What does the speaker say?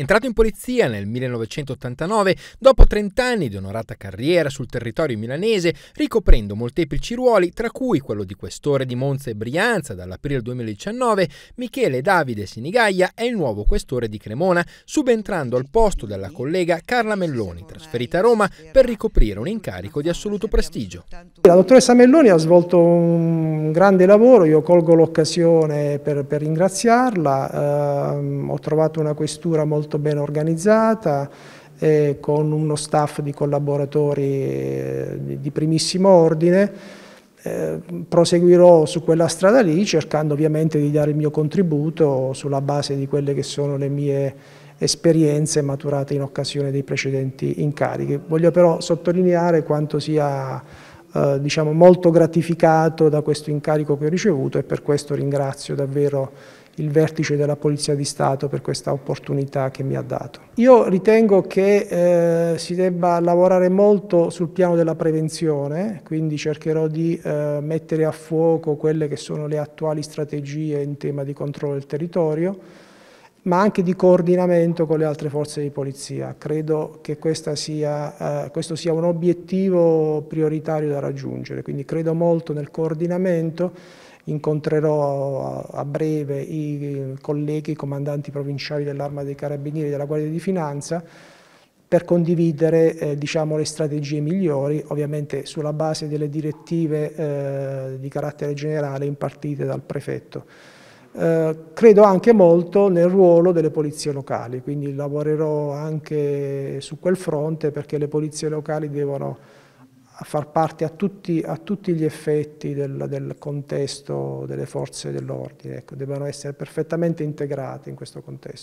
Entrato in polizia nel 1989, dopo 30 anni di onorata carriera sul territorio milanese, ricoprendo molteplici ruoli, tra cui quello di questore di Monza e Brianza dall'aprile 2019, Michele Davide Sinigaglia è il nuovo questore di Cremona, subentrando al posto della collega Carla Melloni, trasferita a Roma per ricoprire un incarico di assoluto prestigio. La dottoressa Melloni ha svolto un grande lavoro, io colgo l'occasione per, per, ringraziarla, eh, ho trovato una questura molto molto ben organizzata, eh, con uno staff di collaboratori eh, di primissimo ordine. Eh, proseguirò su quella strada lì cercando ovviamente di dare il mio contributo sulla base di quelle che sono le mie esperienze maturate in occasione dei precedenti incarichi. Voglio però sottolineare quanto sia eh, diciamo, molto gratificato da questo incarico che ho ricevuto e per questo ringrazio davvero il vertice della Polizia di Stato per questa opportunità che mi ha dato. Io ritengo che eh, si debba lavorare molto sul piano della prevenzione, quindi cercherò di eh, mettere a fuoco quelle che sono le attuali strategie in tema di controllo del territorio, ma anche di coordinamento con le altre forze di polizia. Credo che sia, eh, questo sia un obiettivo prioritario da raggiungere, quindi credo molto nel coordinamento incontrerò a breve i colleghi i comandanti provinciali dell'Arma dei Carabinieri e della Guardia di Finanza per condividere eh, diciamo, le strategie migliori, ovviamente sulla base delle direttive eh, di carattere generale impartite dal prefetto. Eh, credo anche molto nel ruolo delle polizie locali, quindi lavorerò anche su quel fronte perché le polizie locali devono a far parte a tutti, a tutti gli effetti del, del, contesto delle forze dell'ordine, ecco, debbano essere perfettamente integrate in questo contesto.